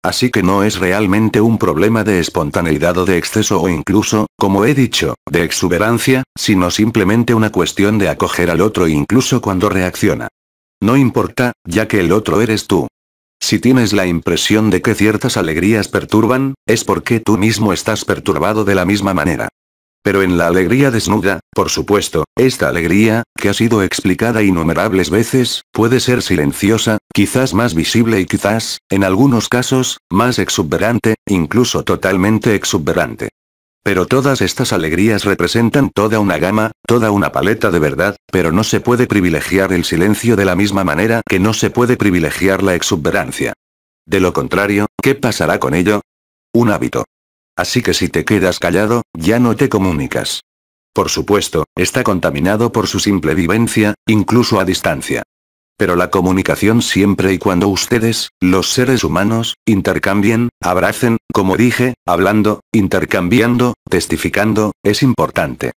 S2: Así que no es realmente un problema de espontaneidad o de exceso o incluso, como he dicho, de exuberancia, sino simplemente una cuestión de acoger al otro incluso cuando reacciona. No importa, ya que el otro eres tú. Si tienes la impresión de que ciertas alegrías perturban, es porque tú mismo estás perturbado de la misma manera. Pero en la alegría desnuda, por supuesto, esta alegría, que ha sido explicada innumerables veces, puede ser silenciosa, quizás más visible y quizás, en algunos casos, más exuberante, incluso totalmente exuberante. Pero todas estas alegrías representan toda una gama, toda una paleta de verdad, pero no se puede privilegiar el silencio de la misma manera que no se puede privilegiar la exuberancia. De lo contrario, ¿qué pasará con ello? Un hábito. Así que si te quedas callado, ya no te comunicas. Por supuesto, está contaminado por su simple vivencia, incluso a distancia. Pero la comunicación siempre y cuando ustedes, los seres humanos, intercambien, abracen, como dije, hablando, intercambiando, testificando, es importante.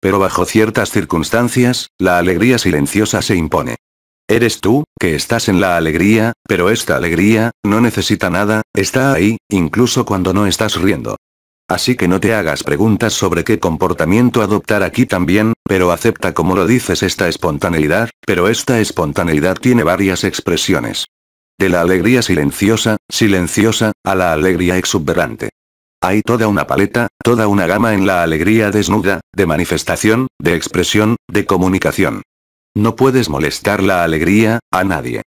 S2: Pero bajo ciertas circunstancias, la alegría silenciosa se impone. Eres tú, que estás en la alegría, pero esta alegría, no necesita nada, está ahí, incluso cuando no estás riendo. Así que no te hagas preguntas sobre qué comportamiento adoptar aquí también, pero acepta como lo dices esta espontaneidad, pero esta espontaneidad tiene varias expresiones. De la alegría silenciosa, silenciosa, a la alegría exuberante. Hay toda una paleta, toda una gama en la alegría desnuda, de manifestación, de expresión, de comunicación. No puedes molestar la alegría, a nadie.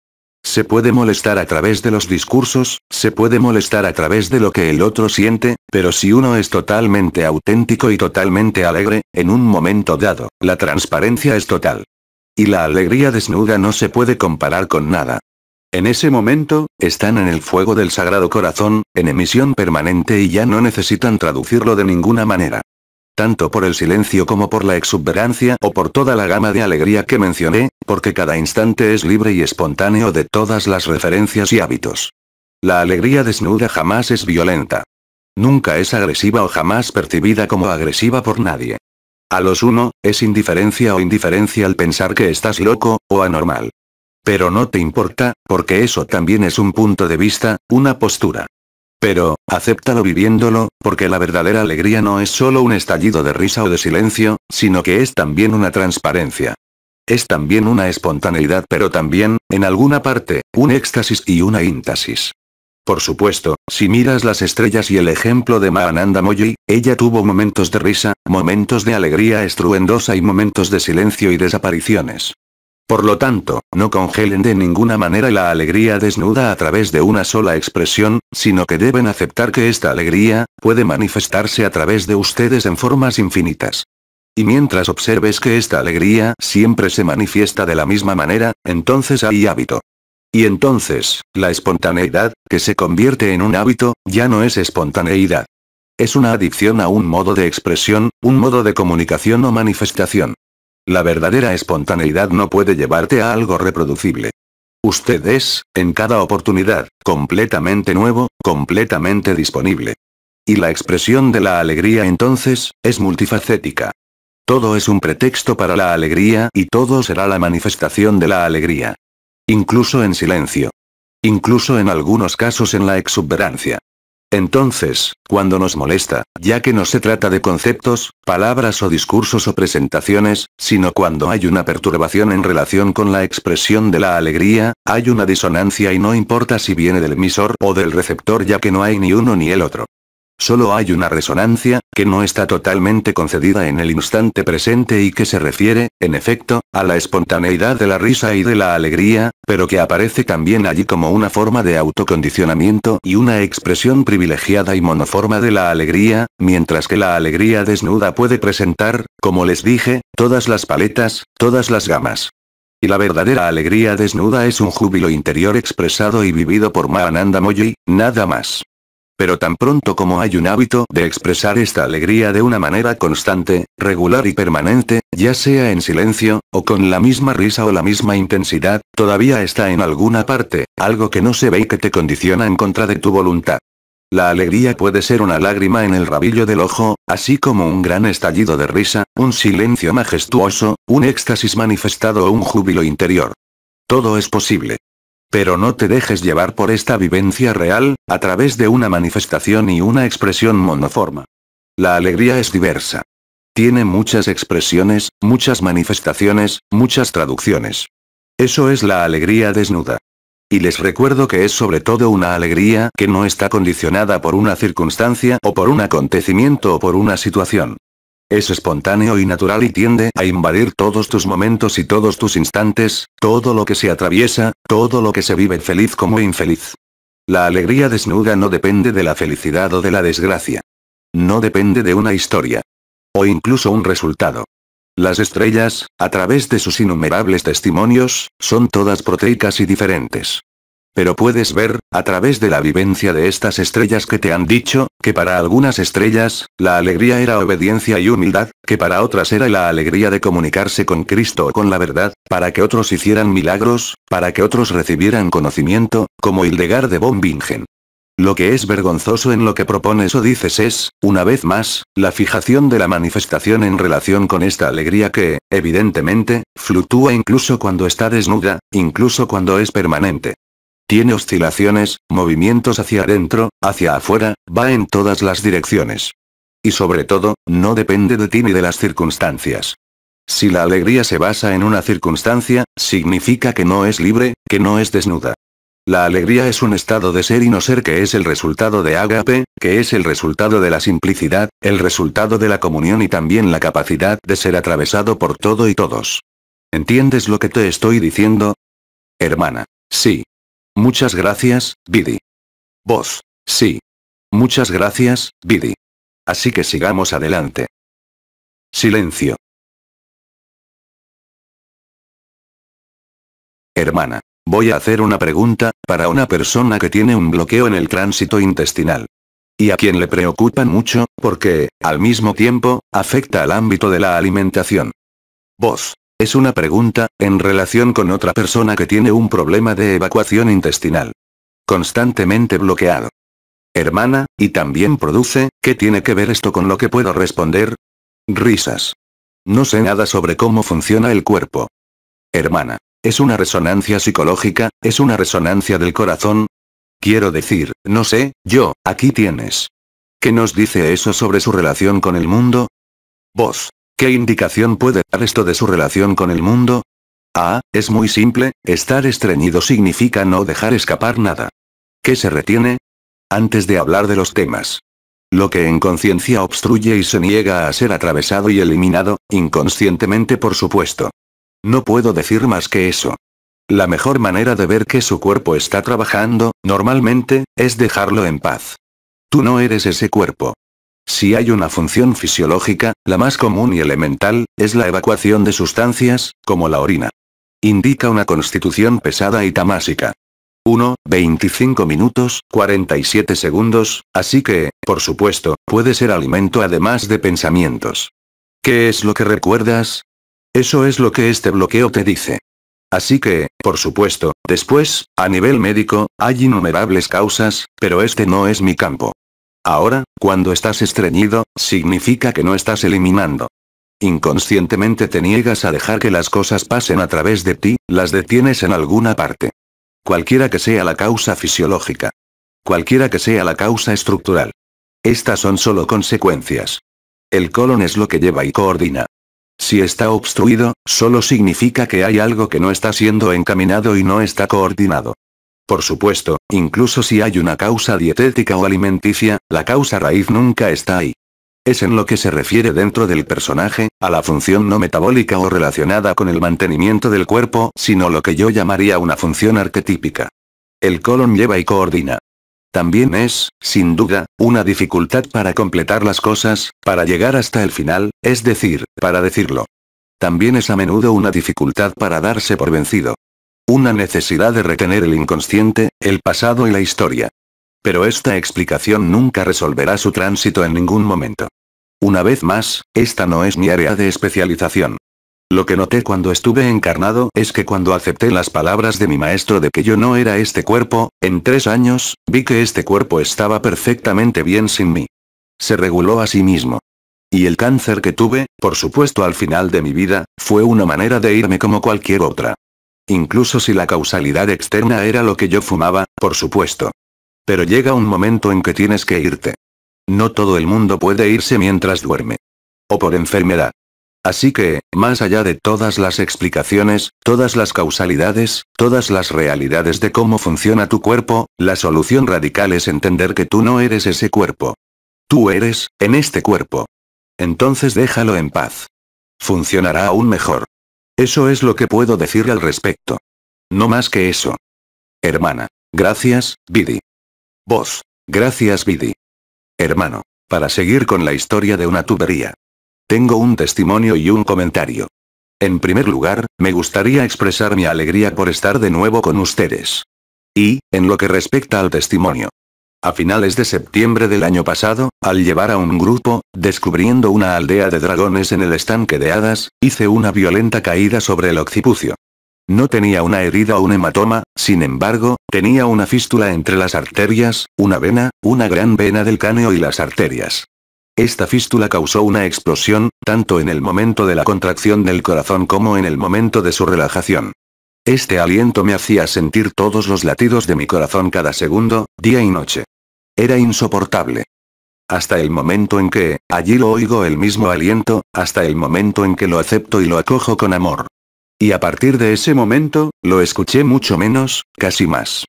S2: Se puede molestar a través de los discursos, se puede molestar a través de lo que el otro siente, pero si uno es totalmente auténtico y totalmente alegre, en un momento dado, la transparencia es total. Y la alegría desnuda no se puede comparar con nada. En ese momento, están en el fuego del Sagrado Corazón, en emisión permanente y ya no necesitan traducirlo de ninguna manera tanto por el silencio como por la exuberancia o por toda la gama de alegría que mencioné, porque cada instante es libre y espontáneo de todas las referencias y hábitos. La alegría desnuda jamás es violenta. Nunca es agresiva o jamás percibida como agresiva por nadie. A los uno, es indiferencia o indiferencia al pensar que estás loco, o anormal. Pero no te importa, porque eso también es un punto de vista, una postura. Pero, acéptalo viviéndolo, porque la verdadera alegría no es solo un estallido de risa o de silencio, sino que es también una transparencia. Es también una espontaneidad, pero también, en alguna parte, un éxtasis y una íntasis. Por supuesto, si miras las estrellas y el ejemplo de Mahananda Moji, ella tuvo momentos de risa, momentos de alegría estruendosa y momentos de silencio y desapariciones. Por lo tanto, no congelen de ninguna manera la alegría desnuda a través de una sola expresión, sino que deben aceptar que esta alegría, puede manifestarse a través de ustedes en formas infinitas. Y mientras observes que esta alegría siempre se manifiesta de la misma manera, entonces hay hábito. Y entonces, la espontaneidad, que se convierte en un hábito, ya no es espontaneidad. Es una adicción a un modo de expresión, un modo de comunicación o manifestación. La verdadera espontaneidad no puede llevarte a algo reproducible. Usted es, en cada oportunidad, completamente nuevo, completamente disponible. Y la expresión de la alegría entonces, es multifacética. Todo es un pretexto para la alegría y todo será la manifestación de la alegría. Incluso en silencio. Incluso en algunos casos en la exuberancia. Entonces, cuando nos molesta, ya que no se trata de conceptos, palabras o discursos o presentaciones, sino cuando hay una perturbación en relación con la expresión de la alegría, hay una disonancia y no importa si viene del emisor o del receptor ya que no hay ni uno ni el otro. Solo hay una resonancia, que no está totalmente concedida en el instante presente y que se refiere, en efecto, a la espontaneidad de la risa y de la alegría, pero que aparece también allí como una forma de autocondicionamiento y una expresión privilegiada y monoforma de la alegría, mientras que la alegría desnuda puede presentar, como les dije, todas las paletas, todas las gamas. Y la verdadera alegría desnuda es un júbilo interior expresado y vivido por Mahananda Moyi, nada más. Pero tan pronto como hay un hábito de expresar esta alegría de una manera constante, regular y permanente, ya sea en silencio, o con la misma risa o la misma intensidad, todavía está en alguna parte, algo que no se ve y que te condiciona en contra de tu voluntad. La alegría puede ser una lágrima en el rabillo del ojo, así como un gran estallido de risa, un silencio majestuoso, un éxtasis manifestado o un júbilo interior. Todo es posible. Pero no te dejes llevar por esta vivencia real, a través de una manifestación y una expresión monoforma. La alegría es diversa. Tiene muchas expresiones, muchas manifestaciones, muchas traducciones. Eso es la alegría desnuda. Y les recuerdo que es sobre todo una alegría que no está condicionada por una circunstancia o por un acontecimiento o por una situación. Es espontáneo y natural y tiende a invadir todos tus momentos y todos tus instantes, todo lo que se atraviesa, todo lo que se vive feliz como infeliz. La alegría desnuda no depende de la felicidad o de la desgracia. No depende de una historia. O incluso un resultado. Las estrellas, a través de sus innumerables testimonios, son todas proteicas y diferentes. Pero puedes ver, a través de la vivencia de estas estrellas que te han dicho, que para algunas estrellas, la alegría era obediencia y humildad, que para otras era la alegría de comunicarse con Cristo o con la verdad, para que otros hicieran milagros, para que otros recibieran conocimiento, como Hildegard de Bombingen. Lo que es vergonzoso en lo que propones o dices es, una vez más, la fijación de la manifestación en relación con esta alegría que, evidentemente, fluctúa incluso cuando está desnuda, incluso cuando es permanente. Tiene oscilaciones, movimientos hacia adentro, hacia afuera, va en todas las direcciones. Y sobre todo, no depende de ti ni de las circunstancias. Si la alegría se basa en una circunstancia, significa que no es libre, que no es desnuda. La alegría es un estado de ser y no ser que es el resultado de agape, que es el resultado de la simplicidad, el resultado de la comunión y también la capacidad de ser atravesado por todo y todos. ¿Entiendes lo que te estoy diciendo? Hermana. Sí.
S1: Muchas gracias, Bidi. Voz. Sí. Muchas gracias, Bidi. Así que sigamos adelante. Silencio. Hermana. Voy a hacer una pregunta, para una persona que tiene un bloqueo en el tránsito intestinal. Y a quien le
S2: preocupan mucho, porque, al mismo tiempo, afecta al ámbito de la alimentación. Vos. Es una pregunta, en relación con otra persona que tiene un problema de evacuación intestinal. Constantemente bloqueado. Hermana, y también produce, ¿qué tiene que ver esto con lo que puedo responder? Risas. No sé nada sobre cómo funciona el cuerpo. Hermana. ¿Es una resonancia psicológica? ¿Es una resonancia del corazón? Quiero decir, no sé, yo, aquí tienes. ¿Qué nos dice eso sobre su relación con el mundo? Voz. ¿Qué indicación puede dar esto de su relación con el mundo? Ah, es muy simple, estar estreñido significa no dejar escapar nada. ¿Qué se retiene? Antes de hablar de los temas. Lo que en conciencia obstruye y se niega a ser atravesado y eliminado, inconscientemente por supuesto. No puedo decir más que eso. La mejor manera de ver que su cuerpo está trabajando, normalmente, es dejarlo en paz. Tú no eres ese cuerpo. Si hay una función fisiológica, la más común y elemental, es la evacuación de sustancias, como la orina. Indica una constitución pesada y tamásica. 1, 25 minutos, 47 segundos, así que, por supuesto, puede ser alimento además de pensamientos. ¿Qué es lo que recuerdas? Eso es lo que este bloqueo te dice. Así que, por supuesto, después, a nivel médico, hay innumerables causas, pero este no es mi campo. Ahora, cuando estás estreñido, significa que no estás eliminando. Inconscientemente te niegas a dejar que las cosas pasen a través de ti, las detienes en alguna parte. Cualquiera que sea la causa fisiológica. Cualquiera que sea la causa estructural. Estas son solo consecuencias. El colon es lo que lleva y coordina. Si está obstruido, solo significa que hay algo que no está siendo encaminado y no está coordinado. Por supuesto, incluso si hay una causa dietética o alimenticia, la causa raíz nunca está ahí. Es en lo que se refiere dentro del personaje, a la función no metabólica o relacionada con el mantenimiento del cuerpo, sino lo que yo llamaría una función arquetípica. El colon lleva y coordina. También es, sin duda, una dificultad para completar las cosas, para llegar hasta el final, es decir, para decirlo. También es a menudo una dificultad para darse por vencido. Una necesidad de retener el inconsciente, el pasado y la historia. Pero esta explicación nunca resolverá su tránsito en ningún momento. Una vez más, esta no es mi área de especialización. Lo que noté cuando estuve encarnado es que cuando acepté las palabras de mi maestro de que yo no era este cuerpo, en tres años, vi que este cuerpo estaba perfectamente bien sin mí. Se reguló a sí mismo. Y el cáncer que tuve, por supuesto al final de mi vida, fue una manera de irme como cualquier otra. Incluso si la causalidad externa era lo que yo fumaba, por supuesto. Pero llega un momento en que tienes que irte. No todo el mundo puede irse mientras duerme. O por enfermedad. Así que, más allá de todas las explicaciones, todas las causalidades, todas las realidades de cómo funciona tu cuerpo, la solución radical es entender que tú no eres ese cuerpo. Tú eres, en este cuerpo. Entonces déjalo en paz. Funcionará aún mejor. Eso es lo que puedo decir al respecto. No más que eso. Hermana. Gracias, Bidi. Vos. Gracias, Bidi. Hermano. Para seguir con la historia de una tubería. Tengo un testimonio y un comentario. En primer lugar, me gustaría expresar mi alegría por estar de nuevo con ustedes. Y, en lo que respecta al testimonio, a finales de septiembre del año pasado, al llevar a un grupo, descubriendo una aldea de dragones en el estanque de hadas, hice una violenta caída sobre el occipucio. No tenía una herida o un hematoma, sin embargo, tenía una fístula entre las arterias, una vena, una gran vena del cáneo y las arterias. Esta fístula causó una explosión, tanto en el momento de la contracción del corazón como en el momento de su relajación. Este aliento me hacía sentir todos los latidos de mi corazón cada segundo, día y noche. Era insoportable. Hasta el momento en que, allí lo oigo el mismo aliento, hasta el momento en que lo acepto y lo acojo con amor. Y a partir de ese momento, lo escuché mucho menos, casi más.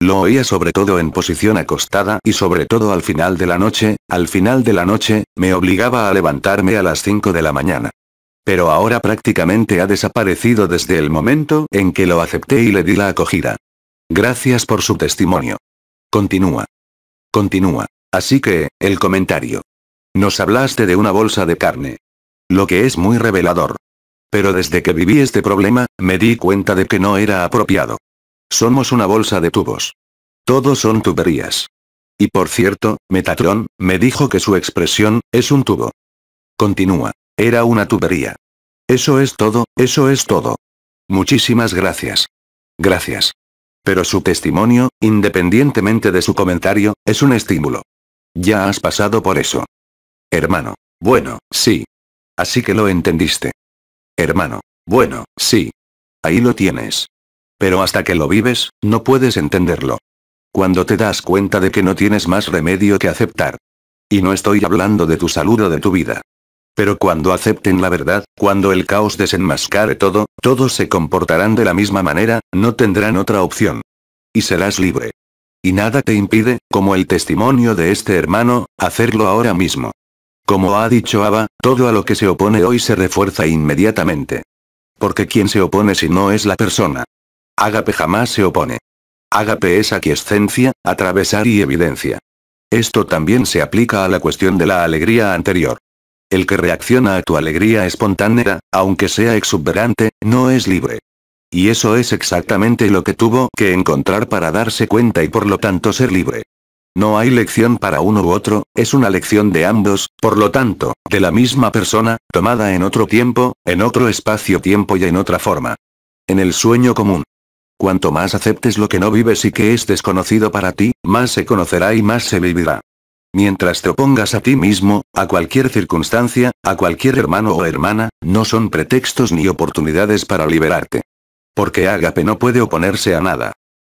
S2: Lo oía sobre todo en posición acostada y sobre todo al final de la noche, al final de la noche, me obligaba a levantarme a las 5 de la mañana. Pero ahora prácticamente ha desaparecido desde el momento en que lo acepté y le di la acogida. Gracias por su testimonio. Continúa. Continúa. Así que, el comentario. Nos hablaste de una bolsa de carne. Lo que es muy revelador. Pero desde que viví este problema, me di cuenta de que no era apropiado. Somos una bolsa de tubos. Todos son tuberías. Y por cierto, Metatron, me dijo que su expresión, es un tubo. Continúa. Era una tubería. Eso es todo, eso es todo. Muchísimas gracias. Gracias. Pero su testimonio, independientemente de su comentario, es un estímulo. Ya has pasado por eso. Hermano. Bueno, sí. Así que lo entendiste. Hermano. Bueno, sí. Ahí lo tienes. Pero hasta que lo vives, no puedes entenderlo. Cuando te das cuenta de que no tienes más remedio que aceptar. Y no estoy hablando de tu salud o de tu vida. Pero cuando acepten la verdad, cuando el caos desenmascare todo, todos se comportarán de la misma manera, no tendrán otra opción. Y serás libre. Y nada te impide, como el testimonio de este hermano, hacerlo ahora mismo. Como ha dicho Abba, todo a lo que se opone hoy se refuerza inmediatamente. Porque quien se opone si no es la persona. Agape jamás se opone. Agape es aquiescencia, atravesar y evidencia. Esto también se aplica a la cuestión de la alegría anterior. El que reacciona a tu alegría espontánea, aunque sea exuberante, no es libre. Y eso es exactamente lo que tuvo que encontrar para darse cuenta y por lo tanto ser libre. No hay lección para uno u otro, es una lección de ambos, por lo tanto, de la misma persona, tomada en otro tiempo, en otro espacio-tiempo y en otra forma. En el sueño común. Cuanto más aceptes lo que no vives y que es desconocido para ti, más se conocerá y más se vivirá. Mientras te opongas a ti mismo, a cualquier circunstancia, a cualquier hermano o hermana, no son pretextos ni oportunidades para liberarte. Porque Agape no puede oponerse a nada.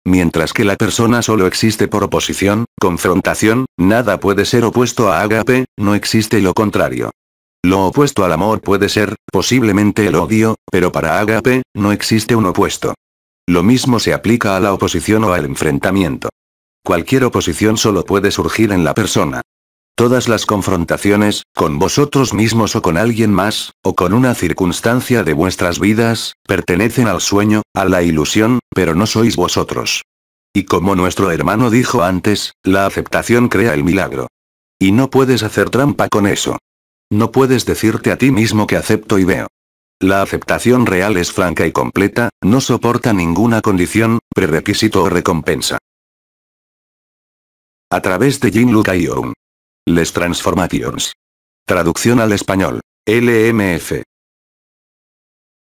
S2: Mientras que la persona solo existe por oposición, confrontación, nada puede ser opuesto a Agape, no existe lo contrario. Lo opuesto al amor puede ser, posiblemente el odio, pero para Agape, no existe un opuesto. Lo mismo se aplica a la oposición o al enfrentamiento. Cualquier oposición solo puede surgir en la persona. Todas las confrontaciones, con vosotros mismos o con alguien más, o con una circunstancia de vuestras vidas, pertenecen al sueño, a la ilusión, pero no sois vosotros. Y como nuestro hermano dijo antes, la aceptación crea el milagro. Y no puedes hacer trampa con eso. No puedes decirte a ti mismo que acepto y veo. La aceptación real es franca y completa, no soporta ninguna condición, prerequisito o
S1: recompensa. A través de Jim Lucaion. Les Transformations. Traducción al español. LMF.